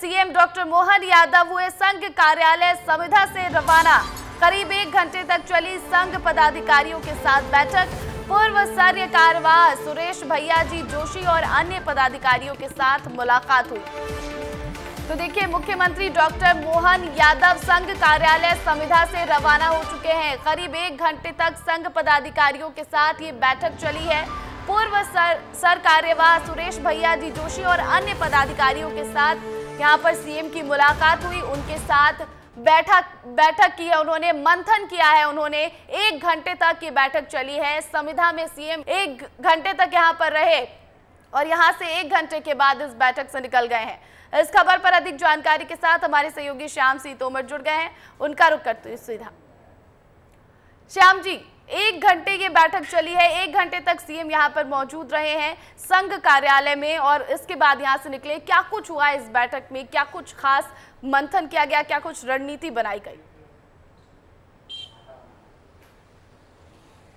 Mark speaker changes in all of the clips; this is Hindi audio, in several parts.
Speaker 1: सीएम डॉक्टर मोहन यादव हुए संघ कार्यालय संविधा से रवाना करीब एक घंटे तक चली संघ पदाधिकारियों के साथ बैठक पूर्व सर्य कारवा सुरेश भैया जी जोशी और अन्य पदाधिकारियों के साथ मुलाकात हुई तो देखिए मुख्यमंत्री डॉक्टर मोहन यादव संघ कार्यालय संविधा से रवाना हो चुके हैं करीब एक घंटे तक संघ पदाधिकारियों के साथ ये बैठक चली है पूर्व सर सर कार्यवाह सुरेश भैया जी जोशी और अन्य पदाधिकारियों के साथ यहाँ पर सीएम की मुलाकात हुई उनके साथ बैठक बैठक की है उन्होंने मंथन किया है उन्होंने एक घंटे तक की बैठक चली है संविधा में सीएम एक घंटे तक यहाँ पर रहे और यहाँ से एक घंटे के बाद इस बैठक से निकल गए हैं इस खबर पर अधिक जानकारी के साथ हमारे सहयोगी श्याम सिंह तोमर जुड़ गए हैं उनका रुख करते सीधा श्याम जी एक घंटे ये बैठक चली है एक घंटे तक सीएम यहाँ पर मौजूद रहे हैं संघ कार्यालय में और इसके बाद यहाँ से निकले क्या कुछ हुआ इस बैठक में क्या कुछ खास मंथन किया गया क्या कुछ रणनीति बनाई गई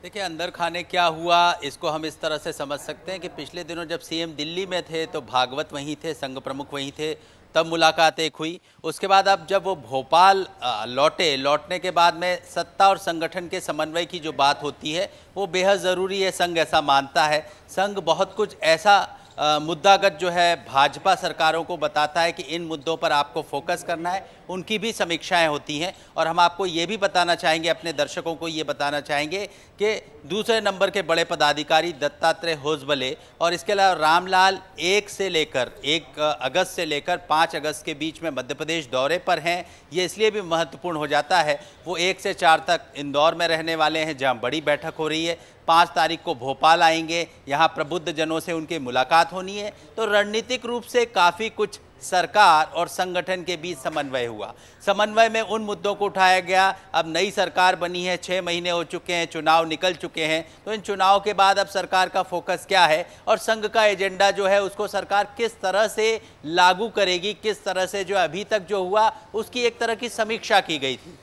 Speaker 2: देखिए अंदर खाने क्या हुआ इसको हम इस तरह से समझ सकते हैं कि पिछले दिनों जब सीएम दिल्ली में थे तो भागवत वहीं थे संघ प्रमुख वहीं थे तब मुलाकात एक हुई उसके बाद अब जब वो भोपाल लौटे लौटने के बाद में सत्ता और संगठन के समन्वय की जो बात होती है वो बेहद ज़रूरी है संघ ऐसा मानता है संघ बहुत कुछ ऐसा मुद्दागत जो है भाजपा सरकारों को बताता है कि इन मुद्दों पर आपको फोकस करना है उनकी भी समीक्षाएं होती हैं और हम आपको ये भी बताना चाहेंगे अपने दर्शकों को ये बताना चाहेंगे कि दूसरे नंबर के बड़े पदाधिकारी दत्तात्रेय होजबले और इसके अलावा रामलाल एक से लेकर एक अगस्त से लेकर पाँच अगस्त के बीच में मध्य प्रदेश दौरे पर हैं ये इसलिए भी महत्वपूर्ण हो जाता है वो एक से चार तक इंदौर में रहने वाले हैं जहाँ बड़ी बैठक हो रही है पाँच तारीख को भोपाल आएंगे यहाँ प्रबुद्ध जनों से उनकी मुलाकात होनी है तो रणनीतिक रूप से काफ़ी कुछ सरकार और संगठन के बीच समन्वय हुआ समन्वय में उन मुद्दों को उठाया गया अब नई सरकार बनी है छः महीने हो चुके हैं चुनाव निकल चुके हैं तो इन चुनाव के बाद अब सरकार का फोकस क्या है और संघ का एजेंडा जो है उसको सरकार किस तरह से लागू करेगी किस तरह से जो अभी तक जो हुआ उसकी एक तरह की समीक्षा की गई थी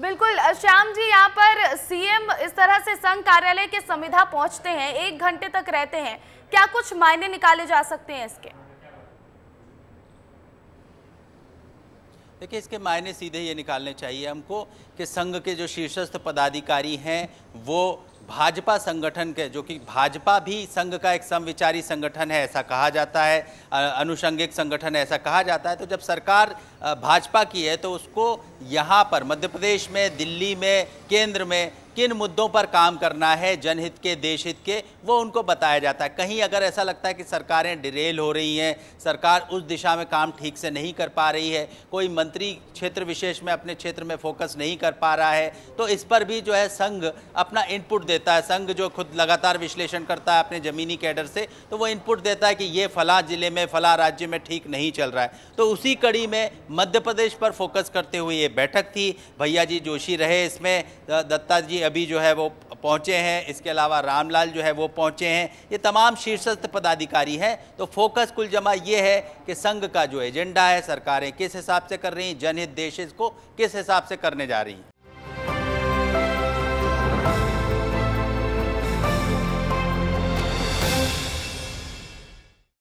Speaker 1: बिल्कुल श्याम जी यहाँ पर सीएम इस तरह से संघ कार्यालय के समिधा पहुंचते हैं एक घंटे तक रहते हैं क्या कुछ मायने निकाले जा सकते हैं इसके
Speaker 2: देखिए इसके मायने सीधे ये निकालने चाहिए हमको कि संघ के जो शीर्षस्थ पदाधिकारी हैं वो भाजपा संगठन के जो कि भाजपा भी संघ का एक समविचारी संगठन है ऐसा कहा जाता है अनुषंगिक संगठन है ऐसा कहा जाता है तो जब सरकार भाजपा की है तो उसको यहाँ पर मध्य प्रदेश में दिल्ली में केंद्र में किन मुद्दों पर काम करना है जनहित के देशहित के वो उनको बताया जाता है कहीं अगर ऐसा लगता है कि सरकारें डिरेल हो रही हैं सरकार उस दिशा में काम ठीक से नहीं कर पा रही है कोई मंत्री क्षेत्र विशेष में अपने क्षेत्र में फोकस नहीं कर पा रहा है तो इस पर भी जो है संघ अपना इनपुट देता है संघ जो खुद लगातार विश्लेषण करता है अपने ज़मीनी कैडर से तो वो इनपुट देता है कि ये फला ज़िले में फला राज्य में ठीक नहीं चल रहा है तो उसी कड़ी में मध्य प्रदेश पर फोकस करते हुए ये बैठक थी भैया जी जोशी रहे इसमें दत्ता जी अभी जो है वो पहुंचे हैं इसके अलावा रामलाल जो है वो पहुंचे हैं ये तमाम शीर्षस्थ पदाधिकारी हैं तो फोकस कुल जमा ये है कि संघ का जो एजेंडा है सरकारें किस हिसाब से कर रही हैं जनहित देश को किस हिसाब से करने जा रही हैं